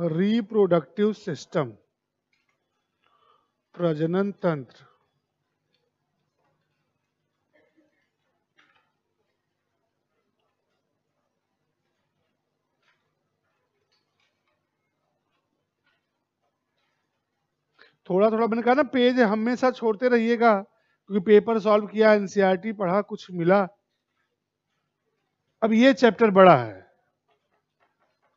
Reproductive system प्रजनन तंत्र थोड़ा थोड़ा मैंने कहा ना पेज हमेशा छोड़ते रहिएगा क्योंकि पेपर सॉल्व किया एनसीईआरटी e पढ़ा कुछ मिला अब ये चैप्टर बड़ा है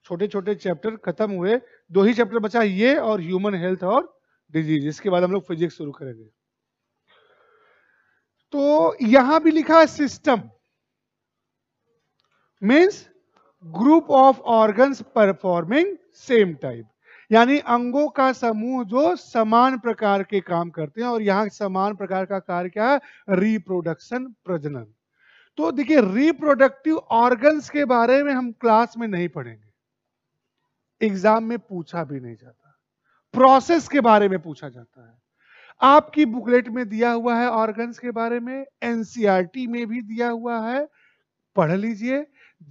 छोटे छोटे चैप्टर खत्म हुए दो ही चैप्टर बचा ये और ह्यूमन हेल्थ और डिजीज इसके बाद हम लोग फिजिक्स शुरू करेंगे तो यहां भी लिखा है system means group of organs performing same type यानी अंगों का समूह जो समान प्रकार के काम करते हैं और यहां समान प्रकार का कार्य क्या है रिप्रोडक्शन प्रजनन तो देखिए रिप्रोडक्टिव ऑर्गन्स के बारे में हम क्लास में नहीं पढ़ेंगे एग्जाम में पूछा भी नहीं जाता प्रोसेस के बारे में पूछा जाता है आपकी बुकलेट में दिया हुआ है ऑर्गन्स के बारे में एनसीआरटी e में भी दिया हुआ है पढ़ लीजिए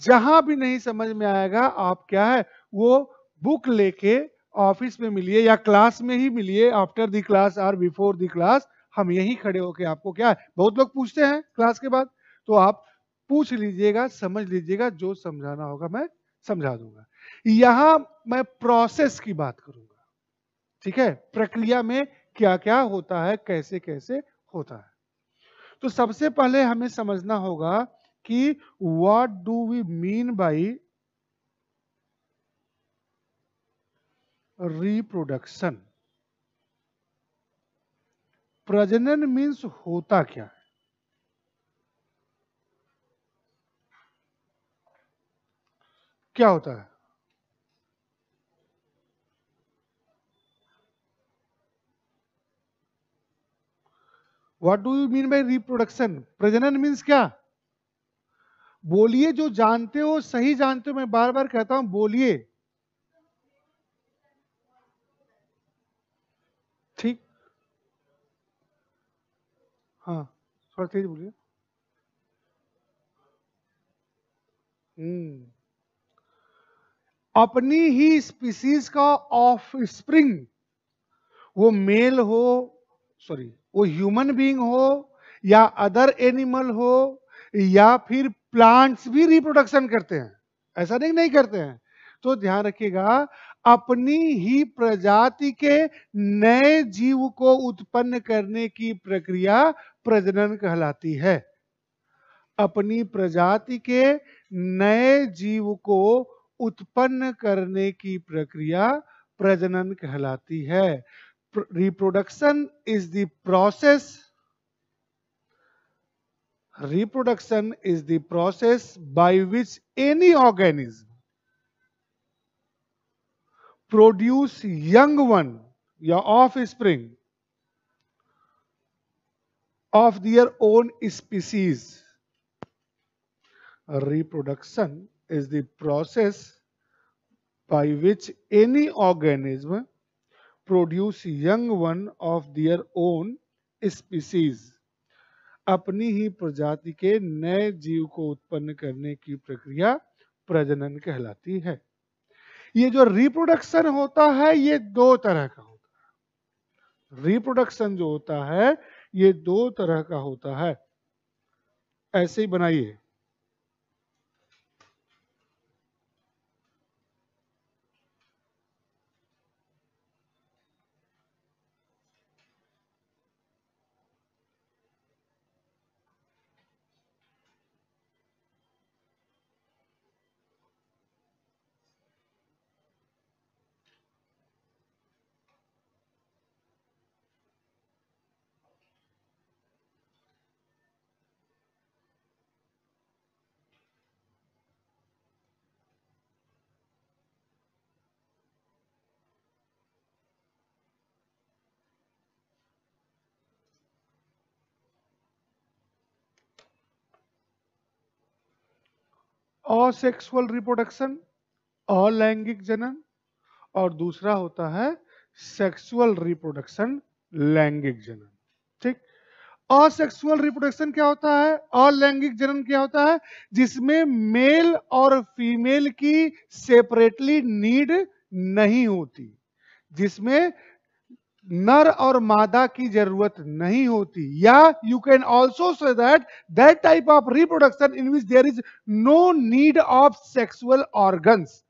जहां भी नहीं समझ में आएगा आप क्या है वो बुक लेके ऑफिस में मिलिए या क्लास में ही मिलिए आफ्टर दी क्लास और बिफोर दी क्लास हम यही खड़े होके आपको क्या है बहुत लोग पूछते हैं क्लास के बाद तो आप पूछ लीजिएगा समझ लीजिएगा जो समझाना होगा मैं समझा दूंगा यहां मैं प्रोसेस की बात करूंगा ठीक है प्रक्रिया में क्या क्या होता है कैसे कैसे होता है तो सबसे पहले हमें समझना होगा कि what do we mean by reproduction प्रजनन मीन्स होता क्या है क्या होता है what do you mean by reproduction प्रजनन मीन्स क्या बोलिए जो जानते हो सही जानते हो मैं बार बार कहता हूं बोलिए ठीक हाँ थोड़ा तेज बोलिए हम्म। अपनी ही स्पीसीज का ऑफ स्प्रिंग वो मेल हो सॉरी वो ह्यूमन बीइंग हो या अदर एनिमल हो या फिर प्लांट्स भी रिप्रोडक्शन करते हैं ऐसा नहीं नहीं करते हैं तो ध्यान रखिएगा अपनी ही प्रजाति के नए जीव को उत्पन्न करने की प्रक्रिया प्रजनन कहलाती है अपनी प्रजाति के नए जीव को उत्पन्न करने की प्रक्रिया प्रजनन कहलाती है reproduction is the process reproduction is the process by which any organism produce young one your offspring of their own species reproduction is the process by which any organism produce young one of their own species अपनी ही प्रजाति के नए जीव को उत्पन्न करने की प्रक्रिया प्रजनन कहलाती है ये जो रिप्रोडक्शन होता है ये दो तरह का होता है रिप्रोडक्शन जो होता है ये दो तरह का होता है ऐसे ही बनाइए असेक्सुअल रिप्रोडक्शन अलैंगिक जनन और दूसरा होता है सेक्सुअल रिप्रोडक्शन लैंगिक जनन ठीक असेक्सुअल रिप्रोडक्शन क्या होता है अलैंगिक जनन क्या होता है जिसमें मेल और फीमेल की सेपरेटली नीड नहीं होती जिसमें नर और मादा की जरूरत नहीं होती या you can also say that that type of reproduction in which there is no need of sexual organs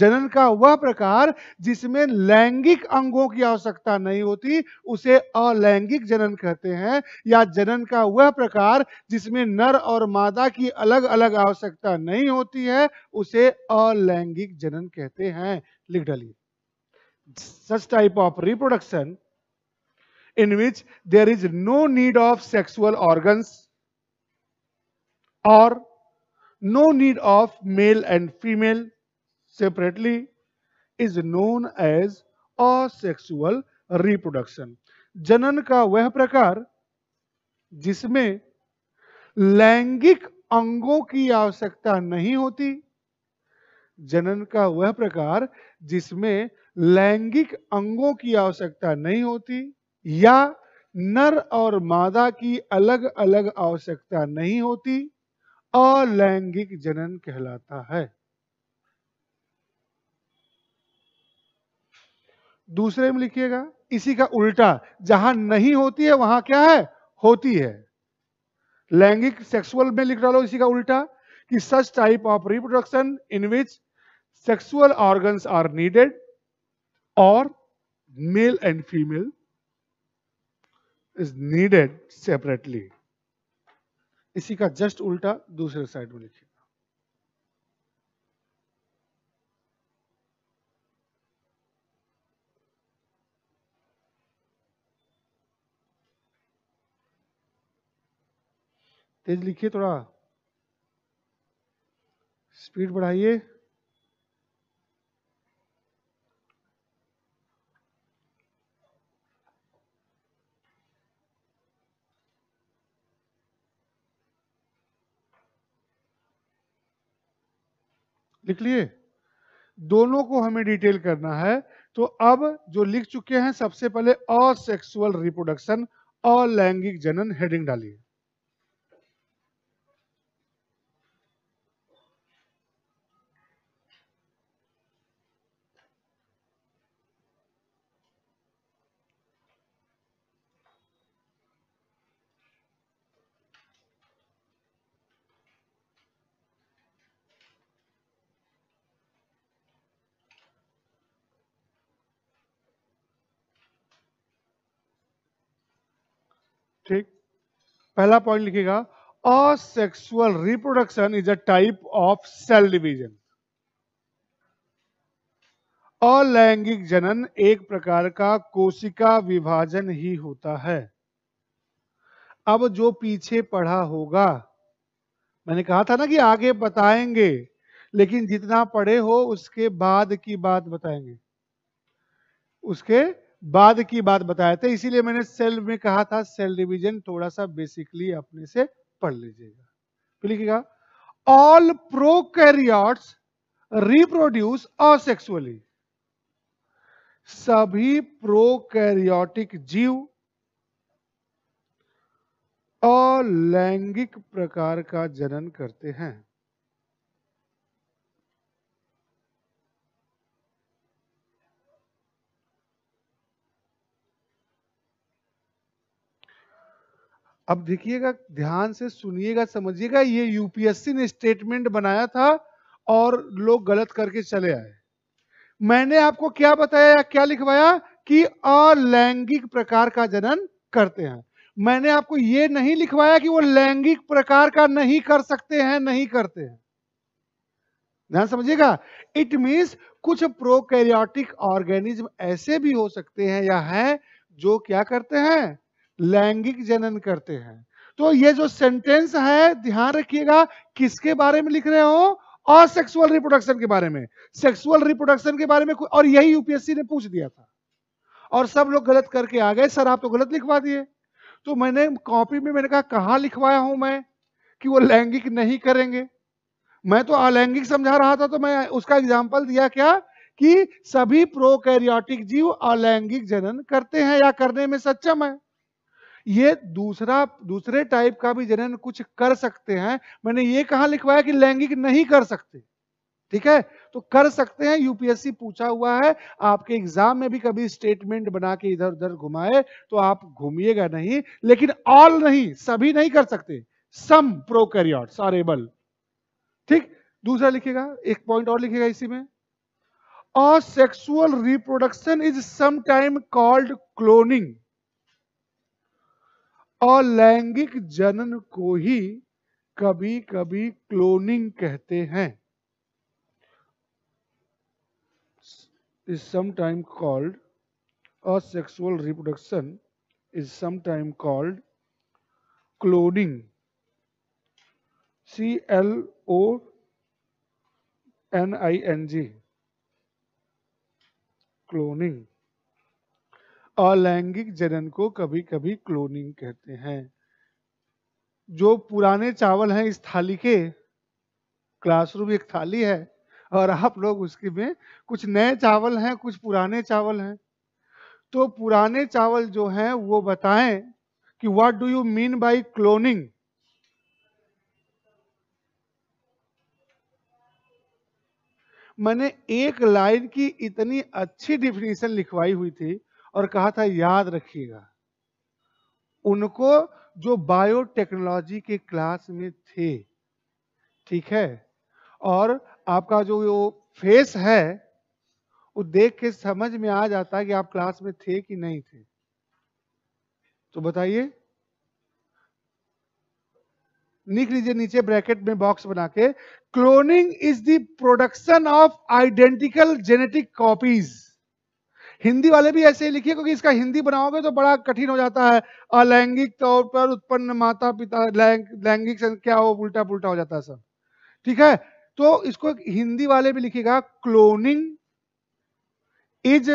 जनन का वह प्रकार जिसमें लैंगिक अंगों की आवश्यकता नहीं होती उसे अलैंगिक जनन कहते हैं या जनन का वह प्रकार जिसमें नर और मादा की अलग अलग आवश्यकता नहीं होती है उसे अलैंगिक जनन कहते हैं लिख डालिए such type of reproduction in which there is no need of sexual organs or no need of male and female separately is known as asexual reproduction. janan ka vah prakar jisme लैंगिक अंगों की आवश्यकता नहीं होती जनन का वह प्रकार जिसमें लैंगिक अंगों की आवश्यकता नहीं होती या नर और मादा की अलग अलग आवश्यकता नहीं होती अलैंगिक जनन कहलाता है दूसरे में लिखिएगा इसी का उल्टा जहां नहीं होती है वहां क्या है होती है लैंगिक सेक्सुअल में लिख डालो इसी का उल्टा कि such type of reproduction in which sexual organs are needed or male and female is needed separately isi ka just ulta dusre side mein लिखिए तेज लिखिए थोड़ा स्पीड बढ़ाइए लिख लिए दोनों को हमें डिटेल करना है तो अब जो लिख चुके हैं सबसे पहले असेक्सुअल रिप्रोडक्शन अलैंगिक जनन हेडिंग डालिए ठीक पहला पॉइंट लिखेगा asexual reproduction is a type of cell division अलैंगिक जनन एक प्रकार का कोशिका विभाजन ही होता है अब जो पीछे पढ़ा होगा मैंने कहा था ना कि आगे बताएंगे लेकिन जितना पढ़े हो उसके बाद की बात बताएंगे उसके बाद की बात बताया था इसीलिए मैंने सेल में कहा था सेल डिवीजन थोड़ा सा बेसिकली अपने से पढ़ लीजिएगा तो लिखिएगा ऑल प्रोकैरियोट्स रिप्रोड्यूस असेक्सुअली सभी प्रोकैरियोटिक जीव अलैंगिक प्रकार का जनन करते हैं अब देखिएगा ध्यान से सुनिएगा समझिएगा ये यूपीएससी ने स्टेटमेंट बनाया था और लोग गलत करके चले आए मैंने आपको क्या बताया या क्या लिखवाया कि अलैंगिक प्रकार का जनन करते हैं मैंने आपको ये नहीं लिखवाया कि वो लैंगिक प्रकार का नहीं कर सकते हैं नहीं करते हैं ध्यान समझिएगा इट मीन्स कुछ प्रोकैरियोटिक ऑर्गेनिज्म ऐसे भी हो सकते हैं या हैं जो क्या करते हैं लैंगिक जनन करते हैं तो ये जो सेंटेंस है ध्यान रखिएगा किसके बारे में लिख रहे हो और सेक्सुअल रिप्रोडक्शन के बारे में सेक्सुअल रिप्रोडक्शन के बारे में और यही यूपीएससी ने पूछ दिया था और सब लोग गलत करके आ गए सर आप तो गलत लिखवा दिए तो मैंने कॉपी में मैंने कहा कहाँ लिखवाया हूं मैं कि वो लैंगिक नहीं करेंगे मैं तो अलैंगिक समझा रहा था तो मैं उसका एग्जाम्पल दिया क्या कि सभी प्रोकैरियोटिक जीव अलैंगिक जनन करते हैं या करने में सक्षम है ये दूसरा दूसरे टाइप का भी जनन कुछ कर सकते हैं मैंने ये कहा लिखवाया कि लैंगिक नहीं कर सकते ठीक है तो कर सकते हैं यूपीएससी पूछा हुआ है आपके एग्जाम में भी कभी स्टेटमेंट बना के इधर उधर घुमाए तो आप घूमिएगा नहीं लेकिन ऑल नहीं सभी नहीं कर सकते सम प्रो आर ठीक दूसरा लिखेगा एक पॉइंट और लिखेगा इसी में और sexual reproduction is समाइम called cloning अलैंगिक जनन को ही कभी कभी क्लोनिंग कहते हैं is समाइम called asexual reproduction is समाइम called cloning C L O N I N G cloning अलैंगिक जनन को कभी कभी क्लोनिंग कहते हैं जो पुराने चावल हैं इस थाली के क्लासरूम एक थाली है और आप लोग उसके में कुछ नए चावल हैं कुछ पुराने चावल हैं तो पुराने चावल जो हैं वो बताएं कि what do you mean by cloning मैंने एक लाइन की इतनी अच्छी डिफिनेशन लिखवाई हुई थी और कहा था याद रखिएगा उनको जो बायोटेक्नोलॉजी के क्लास में थे ठीक है और आपका जो वो फेस है वो देख के समझ में आ जाता है कि आप क्लास में थे कि नहीं थे तो बताइए लिख लीजिए नीचे ब्रैकेट में बॉक्स बना के cloning is the production of identical genetic copies Hindi वाले भी ऐसे ही लिखिए क्योंकि इसका हिंदी बनाओगे तो बड़ा कठिन हो जाता है अलैंगिक तौर पर उत्पन्न माता पिता लैंगिक क्या हो उल्टा पुलटा हो जाता है सब ठीक है तो इसको हिंदी वाले भी लिखिएगा cloning is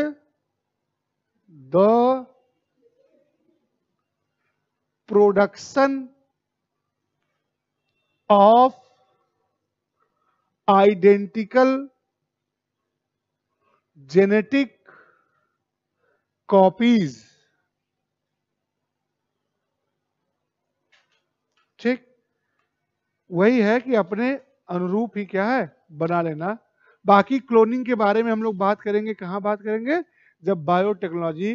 the production of identical genetic copies ठीक वही है कि अपने अनुरूप ही क्या है बना लेना बाकी क्लोनिंग के बारे में हम लोग बात करेंगे कहाँ बात करेंगे जब बायोटेक्नोलॉजी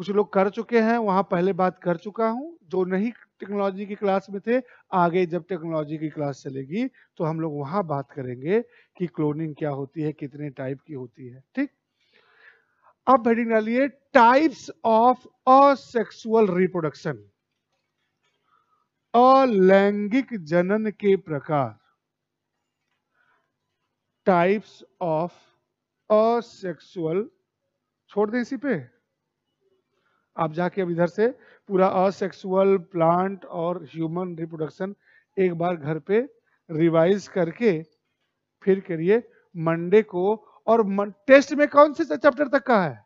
कुछ लोग कर चुके हैं वहां पहले बात कर चुका हूं जो नहीं टेक्नोलॉजी की क्लास में थे आगे जब टेक्नोलॉजी की क्लास चलेगी तो हम लोग वहां बात करेंगे कि क्लोनिंग क्या होती है कितने टाइप की होती है ठीक अब हेडिंग डालिए टाइप्स ऑफ असेक्सुअल रिप्रोडक्शन अलैंगिक जनन के प्रकार टाइप्स ऑफ असेक्सुअल छोड़ दें इसी पे आप जाके अब इधर से पूरा असेक्सुअल प्लांट और ह्यूमन रिप्रोडक्शन एक बार घर पे रिवाइज करके फिर करिए मंडे को और टेस्ट में कौन से चैप्टर तक का है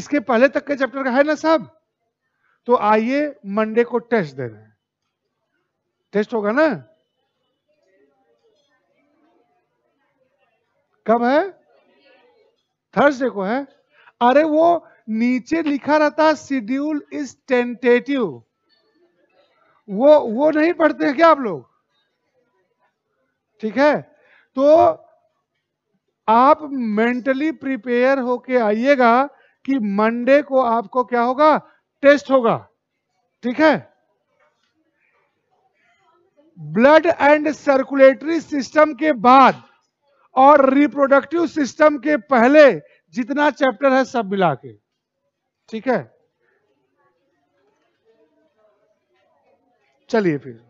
इसके पहले तक के चैप्टर का है ना सब तो आइए मंडे को टेस्ट दे रहे टेस्ट होगा ना कब है थर्सडे को है अरे वो नीचे लिखा रहता है शेड्यूल इज टेंटेटिव वो वो नहीं पढ़ते हैं क्या आप लोग ठीक है तो आप मेंटली प्रिपेयर होके आइएगा कि मंडे को आपको क्या होगा टेस्ट होगा ठीक है ब्लड एंड सर्कुलेटरी सिस्टम के बाद और रिप्रोडक्टिव सिस्टम के पहले जितना चैप्टर है सब मिला के ठीक है चलिए फिर